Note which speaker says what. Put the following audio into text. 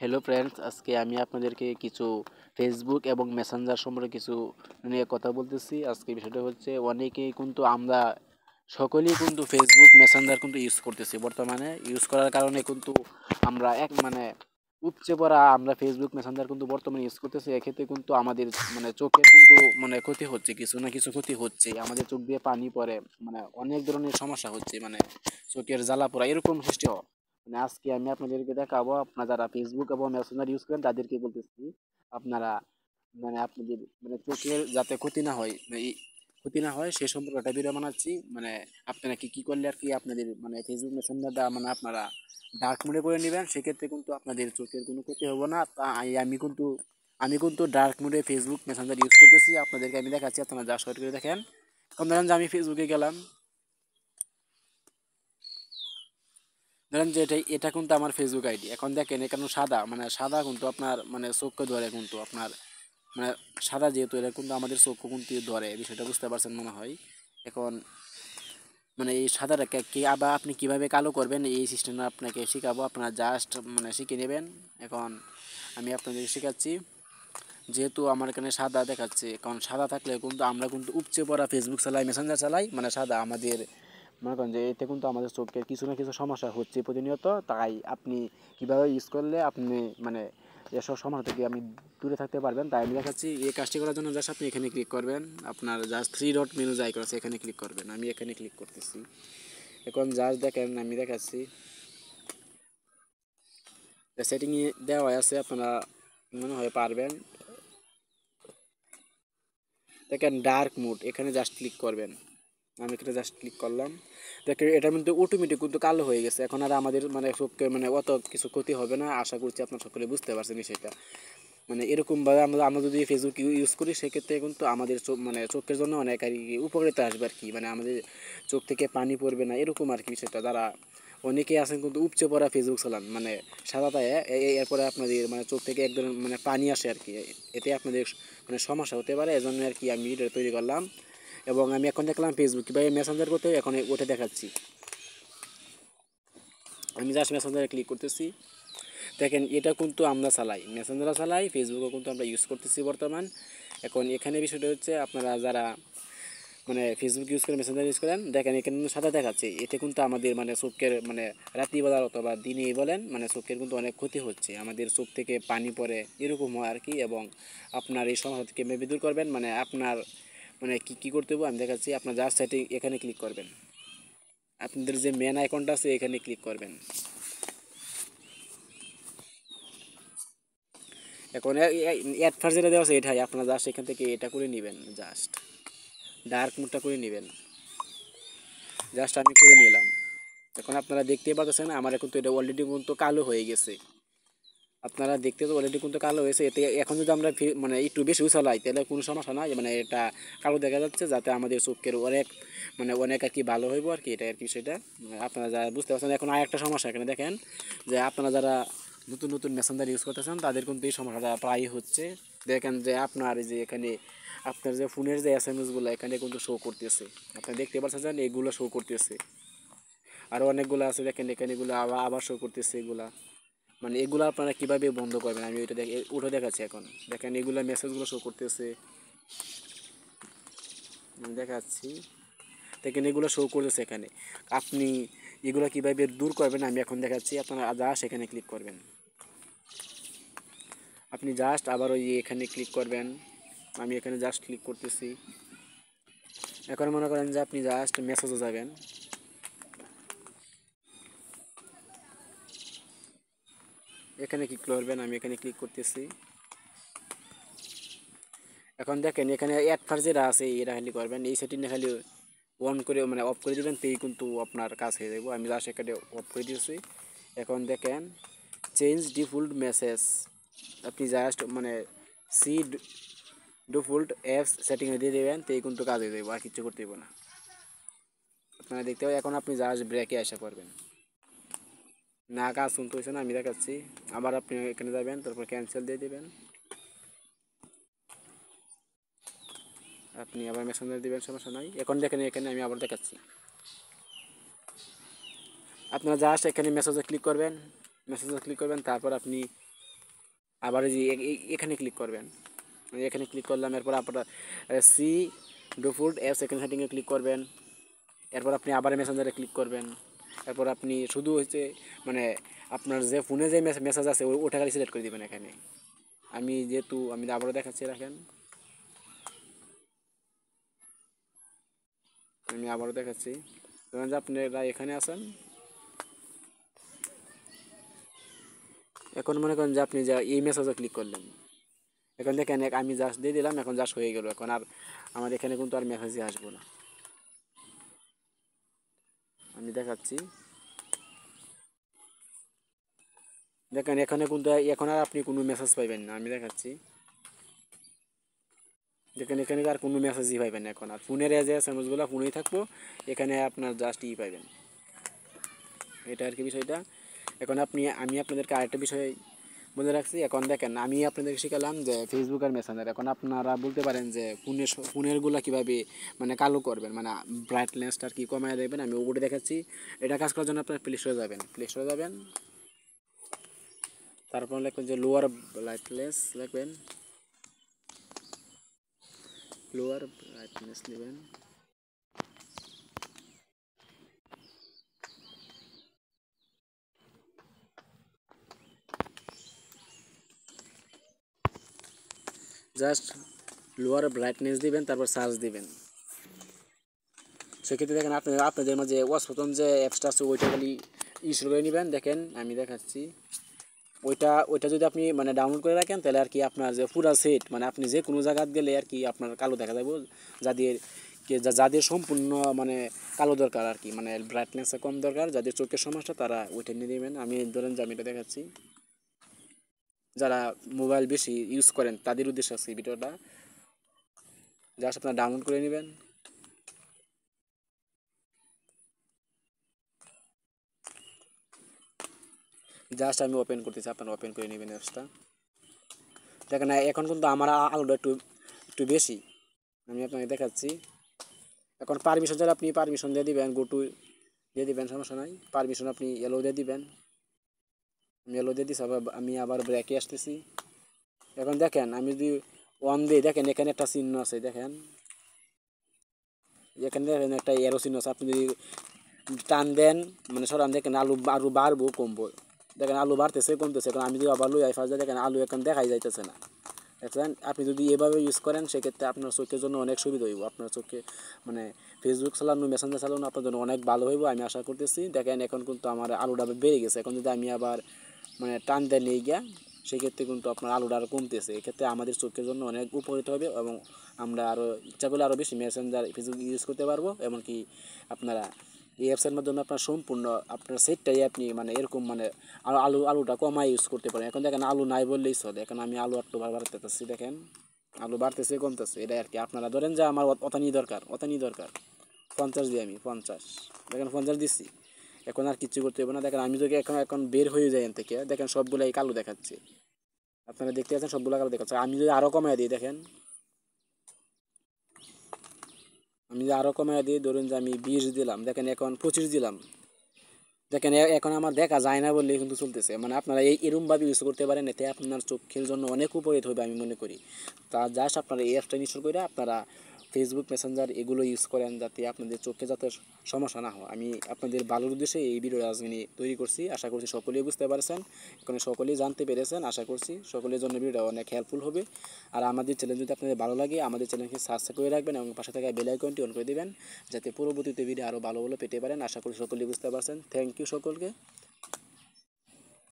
Speaker 1: hello friends আজকে আমি আপনাদেরকে কিছু ফেসবুক এবং মেসেঞ্জার সম্পর্কে কিছু নিয়ে কথা বলতেছি আজকে বিষয়টা হচ্ছে অনেকেই কিন্তু আমরা সকলেই কিন্তু ফেসবুক মেসেঞ্জার কিন্তু ইউজ করতেছি বর্তমানে ইউজ করার কারণে কিন্তু আমরা এক মানে উপচে পড়া আমরা ফেসবুক মেসেঞ্জার কিন্তু বর্তমানে ইউজ করতেছি এক্ষেত্রে কিন্তু আমাদের মানে চোখের কিন্তু মানে ক্ষতি হচ্ছে কিছু না কিছু ক্ষতি হচ্ছে আমাদের চোখ দিয়ে পানি পড়ে মানে অনেক ধরনের সমস্যা হচ্ছে মানে চোখের জ্বালা পড়া এরকম সৃষ্টি হয় মানে আজকে আমি আপনাদেরকে দেখাবো আপনারা যারা ফেসবুক এবং মেসেঞ্জার ইউজ করেন তাদেরকে বলতেছি আপনারা মানে আপনাদের মানে চোখের যাতে ক্ষতি না হয় মানে ক্ষতি না হয় সে সম্পর্কে একটা ভিডিও বানাচ্ছি মানে আপনারা কি কী করলে আর কি আপনাদের মানে ফেসবুক মেসেঞ্জারটা মানে আপনারা ডার্ক মোডে করে নেবেন সেক্ষেত্রে কিন্তু আপনাদের চোখের কোনো ক্ষতি হবো না তা আমি কিন্তু আমি কিন্তু ডার্ক মোডে ফেসবুক মেসেঞ্জার ইউজ করতেছি আপনাদেরকে আমি দেখাচ্ছি আপনারা যা শর্ট করে দেখেন কম ধরেন যে আমি ফেসবুকে গেলাম ধরেন যে এটা এটা কিন্তু আমার ফেসবুক আইডি এখন দেখেন এখানে সাদা মানে সাদা কিন্তু আপনার মানে চোখকে ধরে কিন্তু আপনার মানে সাদা যেহেতু এটা কিন্তু আমাদের চোখকে কিন্তু ধরে বিষয়টা বুঝতে পারছেন মনে হয় এখন মানে এই সাদাটাকে কি আবার আপনি কিভাবে কালো করবেন এই সিস্টেমটা আপনাকে শেখাবো আপনার জাস্ট মানে শিখে নেবেন এখন আমি আপনাদের শেখাচ্ছি যেহেতু আমার এখানে সাদা দেখাচ্ছে কারণ সাদা থাকলে কিন্তু আমরা কিন্তু উপচে পড়া ফেসবুক চালাই মেসেঞ্জার চালাই মানে সাদা আমাদের মনে করেন যে এতে কিন্তু আমাদের চোখের কিছু না কিছু সমস্যা হচ্ছে প্রতিনিয়ত তাই আপনি কীভাবে ইউজ করলে আপনি মানে এসব সমস্যা থেকে আপনি দূরে থাকতে পারবেন তাই আমি দেখাচ্ছি এই কাজটি করার জন্য জাস্ট আপনি এখানে ক্লিক করবেন আপনার জাস্ট থ্রি ডট মেনু যাই করেছে এখানে ক্লিক করবেন আমি এখানে ক্লিক করতেছি এখন জাস্ট দেখেন আমি দেখাচ্ছি সেটিংয়ে দেওয়া আছে আপনারা মনে হয় পারবেন দেখেন ডার্ক মুড এখানে জাস্ট ক্লিক করবেন আমি এখানে জাস্ট ক্লিক করলাম দেখে এটা কিন্তু অটোমেটিক কিন্তু কালো হয়ে গেছে এখন আর আমাদের মানে সবকে মানে অত কিছু ক্ষতি হবে না আশা করছি আপনার সকলে বুঝতে পারছেন সেটা মানে এরকমভাবে আমরা আমরা যদি ফেসবুক ইউজ করি সেক্ষেত্রে কিন্তু আমাদের চোখ মানে চোখের জন্য অনেক আর কি উপকারিতা আসবে আর কি মানে আমাদের চোখ থেকে পানি পড়বে না এরকম আর কি বিষয়টা যারা অনেকে আছেন কিন্তু উপচে পড়া ফেসবুক চালান মানে সাদাতায় এরপরে আপনাদের মানে চোখ থেকে এক ধরনের মানে পানি আসে আর কি এতে আপনাদের মানে সমস্যা হতে পারে এজন্য আর কি আমি ভিডিও তৈরি করলাম এবং আমি এখন দেখলাম ফেসবুক কীভাবে মেসেঞ্জার করতে এখন ওটা দেখাচ্ছি আমি জাস্ট মেসেঞ্জারে ক্লিক করতেছি দেখেন এটা কিন্তু আমরা চালাই মেসেঞ্জারও চালাই ফেসবুকও কিন্তু আমরা ইউজ করতেছি বর্তমান এখন এখানে বিষয়টা হচ্ছে আপনারা যারা মানে ফেসবুক ইউজ করেন মেসেঞ্জার ইউজ করেন দেখেন এখানে কিন্তু সাদা দেখাচ্ছে এটা কিন্তু আমাদের মানে চোখের মানে রাত্রিবেলা অথবা দিনেই বলেন মানে চোখের কিন্তু অনেক ক্ষতি হচ্ছে আমাদের চোখ থেকে পানি পড়ে এরকম হয় আর কি এবং আপনার এই সমস্যা থেকে মেবি দূর করবেন মানে আপনার মানে কী কী করতে হবে আমি দেখাচ্ছি আপনার যার সেটিং এখানে ক্লিক করবেন আপনাদের যে মেন আইকনটা আছে এখানে ক্লিক করবেন এখন অ্যাডভার্স যেটা দেওয়া আছে এটাই আপনার জাস্ট এখান থেকে এটা করে নেবেন জাস্ট ডার্ক মুডটা করে নেবেন জাস্ট আমি করে নিলাম এখন আপনারা দেখতে পাচ্ছেন আমার এখন তো এটা অলরেডি কিন্তু কালো হয়ে গেছে আপনারা দেখতে তো অলরেডি কিন্তু কালো হয়েছে এতে এখন যদি আমরা মানে একটু বেশি উচালাই তাহলে কোনো সমস্যা নাই মানে এটা কালো দেখা যাচ্ছে যাতে আমাদের চোখের অনেক মানে অনেক আর কি ভালো হইব আর কি এটা আর কি সেটা আপনারা যারা বুঝতে পারছেন এখন আর একটা সমস্যা এখানে দেখেন যে আপনারা যারা নতুন নতুন মেশিনদার ইউজ করতেছেন তাদের কিন্তু এই সমস্যাটা প্রায়ই হচ্ছে দেখেন যে আপনার যে এখানে আপনার যে ফোনের যে এস এম এসগুলো এখানে কিন্তু শো করতেছে আপনারা দেখতে পাচ্ছেন এগুলো শো করতেছে আরও অনেকগুলো আছে দেখেন এখানে এগুলো আবার আবার শো করতেছে এগুলা মানে এগুলো আপনারা কীভাবে বন্ধ করবেন আমি ওইটা দেখ ওটা দেখাচ্ছি এখন দেখেন এগুলো মেসেজগুলো শো করতেছে দেখাচ্ছি দেখেন এগুলো শো করতেছে এখানে আপনি এগুলো কীভাবে দূর করবেন আমি এখন দেখাচ্ছি আপনারা যা সেখানে ক্লিক করবেন আপনি জাস্ট আবার ওই এখানে ক্লিক করবেন আমি এখানে জাস্ট ক্লিক করতেছি এখন মনে করেন যে আপনি জাস্ট মেসেজে যাবেন এখানে ক্লিক করবেন আমি এখানে ক্লিক করতেছি এখন দেখেন এখানে অ্যাডভার্স যেটা আছে এটা খালি করবেন এই সেটিংটা খালি অন করে মানে অফ করে দেবেন তেই কিন্তু আপনার কাজ হয়ে যাবো আমি লাস্ট এখানে অফ করে দিয়েছি এখন দেখেন চেঞ্জ ডিফল্ট মেসেজ আপনি জাস্ট মানে সি ডিফল্ট অ্যাপস সেটিংয়ে দিয়ে দেবেন তেই কিন্তু কাজ হয়ে যাবো আর কিছু করতে দেবো না আপনারা দেখতে পাবেন এখন আপনি জাস্ট ব্রেকে আসা পারবেন না কাজ শুনতে হয়েছে না আমি দেখাচ্ছি আবার আপনি এখানে যাবেন তারপর ক্যান্সেল দিয়ে দেবেন আপনি আবার মেসেঞ্জার দেবেন সমস্যা নাই এখন দেখেন এখানে আমি আবার দেখাচ্ছি আপনারা জাস্ট এখানে মেসেজে ক্লিক করবেন মেসেজে ক্লিক করবেন তারপর আপনি আবার যে এখানে ক্লিক করবেন এখানে ক্লিক করলাম এরপর আপনার সি ডু ফুড সেকেন্ড এখানে সেটিংয়ে ক্লিক করবেন এরপর আপনি আবার মেসেঞ্জারে ক্লিক করবেন তারপর আপনি শুধু হচ্ছে মানে আপনার যে ফোনে যে মেসেজ আছে ওটা খালি সিলেক্ট করে দেবেন এখানে আমি যেহেতু আমি আবারও দেখাচ্ছি রাখেন আমি আবারও দেখাচ্ছি ধরেন যে আপনারা এখানে আসেন এখন মনে করেন যে আপনি যা এই মেসেজে ক্লিক করলেন এখন দেখেন আমি জাস্ট দিয়ে দিলাম এখন জাস্ট হয়ে গেল এখন আর আমার এখানে কিন্তু আর মেসেজই আসবো না আমি দেখাচ্ছি দেখেন এখানে কিন্তু এখন আর আপনি কোনো মেসেজ পাইবেন না আমি দেখাচ্ছি দেখেন এখানে আর কোনো মেসেজই পাইবেন না এখন আর ফোনের যে এস এম এসগুলো ফোনেই থাকবো এখানে আপনার জাস্ট ই পাইবেন এটা আর কি বিষয়টা এখন আপনি আমি আপনাদেরকে আরেকটা বিষয় বলে রাখছি এখন দেখেন আমি আপনাদেরকে শিখালাম যে ফেসবুক আর মেসেঞ্জার এখন আপনারা বলতে পারেন যে ফোনের ফোনেরগুলো কীভাবে মানে কালো করবেন মানে ব্রাইটনেসটা আর কি কমায় দেবেন আমি ওগুলো দেখাচ্ছি এটা কাজ করার জন্য আপনারা প্লে স্টোরে যাবেন প্লে স্টোরে যাবেন তারপর লিখবেন যে লোয়ার ব্রাইটনেস লিখবেন লোয়ার ব্রাইটনেস নেবেন জাস্ট লোয়ার ব্রাইটনেস দিবেন তারপর সার্চ দিবেন সেক্ষেত্রে দেখেন আপনাদের আপনাদের মাঝে ওয়াশ প্রথম যে অ্যাপসটা আছে ওইটা খালি ইউজ করে নেবেন দেখেন আমি দেখাচ্ছি ওইটা ওইটা যদি আপনি মানে ডাউনলোড করে রাখেন তাহলে আর কি আপনার যে পুরা সেট মানে আপনি যে কোনো জায়গায় গেলে আর কি আপনার কালো দেখা যাবে যাদের যাদের সম্পূর্ণ মানে কালো দরকার আর কি মানে ব্রাইটনেসটা কম দরকার যাদের চোখের সমস্যা তারা ওইটা নিয়ে নেবেন আমি ধরেন যে আমি এটা দেখাচ্ছি যারা মোবাইল বেশি ইউজ করেন তাদের উদ্দেশ্যে আছে এই ভিডিওটা জাস্ট আপনারা ডাউনলোড করে নেবেন জাস্ট আমি ওপেন করতেছি আপনারা ওপেন করে নেবেন অ্যাপসটা দেখেন এখন কিন্তু আমার আলোটা একটু একটু বেশি আমি আপনাকে দেখাচ্ছি এখন পারমিশন যারা আপনি পারমিশন দিয়ে দিবেন গো টু দিয়ে দিবেন সমস্যা নাই পারমিশন আপনি এলো দিয়ে দিবেন মেলো দিয়ে দিস আবার আমি আবার ব্র্যাকে আসতেছি এখন দেখেন আমি যদি ওয়ান দিই দেখেন এখানে একটা চিহ্ন আছে দেখেন এখানে দেখেন একটা এরো চিহ্ন আছে আপনি যদি টান দেন মানে সরান দেখেন আলু আলু বাড়বো কমবো দেখেন আলু বাড়তেছে কমতেছে এখন আমি যদি আবার লুই ফার্স্ট দেখেন আলু এখন দেখাই যাইতেছে না দেখছেন আপনি যদি এভাবে ইউজ করেন সেক্ষেত্রে আপনার চোখের জন্য অনেক সুবিধা হইব আপনার চোখে মানে ফেসবুক চালানো মেসেঞ্জার চালানো আপনার জন্য অনেক ভালো হইব আমি আশা করতেছি দেখেন এখন কিন্তু আমার আলুটা বেড়ে গেছে এখন যদি আমি আবার মানে টান দেয় নিয়ে গিয়া সেক্ষেত্রে কিন্তু আপনার আলুটা আরও কমতেছে এক্ষেত্রে আমাদের চোখের জন্য অনেক উপকৃত হবে এবং আমরা আরও ইচ্ছা করলে আরও বেশি মেসেঞ্জার ফেসবুক ইউজ করতে পারবো এমনকি আপনারা এই অ্যাপসের মাধ্যমে আপনার সম্পূর্ণ আপনার সেটটাই আপনি মানে এরকম মানে আরও আলু আলুটা কমাই ইউজ করতে পারেন এখন দেখেন আলু নাই বললেই চলে এখন আমি আলু একটু ভালো বাড়তে চাচ্ছি দেখেন আলু বাড়তেছে কমতেছে এটা আর কি আপনারা ধরেন যে আমার অতানি দরকার অতানি দরকার পঞ্চাশ দিই আমি পঞ্চাশ দেখেন পঞ্চাশ দিচ্ছি এখন আর কিছু করতে হবে না দেখেন আমি যদি এখন এখন বের হয়ে যাই এখান থেকে দেখেন সবগুলো এই কালো দেখাচ্ছে আপনারা দেখতে পাচ্ছেন সবগুলো কালো দেখাচ্ছে আমি যদি আরও কমাই দিই দেখেন আমি যদি আরও কমাই দিই ধরুন যে আমি বিশ দিলাম দেখেন এখন পঁচিশ দিলাম দেখেন এখন আমার দেখা যায় না বললেই কিন্তু চলতেছে মানে আপনারা এই এরমভাবে ইউজ করতে পারেন এতে আপনার চোখের জন্য অনেক উপকারিত হবে আমি মনে করি তা জাস্ট আপনারা এই অ্যাপটা ইনস্টল করে আপনারা ফেসবুক মেসেঞ্জার এগুলো ইউজ করেন যাতে আপনাদের চোখে যাতে সমস্যা না হয় আমি আপনাদের ভালোর উদ্দেশ্যে এই ভিডিওটা আজকে তৈরি করছি আশা করছি সকলেই বুঝতে পারছেন এখানে সকলেই জানতে পেরেছেন আশা করছি সকলের জন্য ভিডিওটা অনেক হেল্পফুল হবে আর আমাদের চ্যানেল যদি আপনাদের ভালো লাগে আমাদের চ্যানেলকে সাবস্ক্রাইব করে রাখবেন এবং পাশে থাকা বেল আইকনটি অন করে দেবেন যাতে পরবর্তীতে ভিডিও আরও ভালো ভালো পেতে পারেন আশা করি সকলেই বুঝতে পারছেন থ্যাংক ইউ সকলকে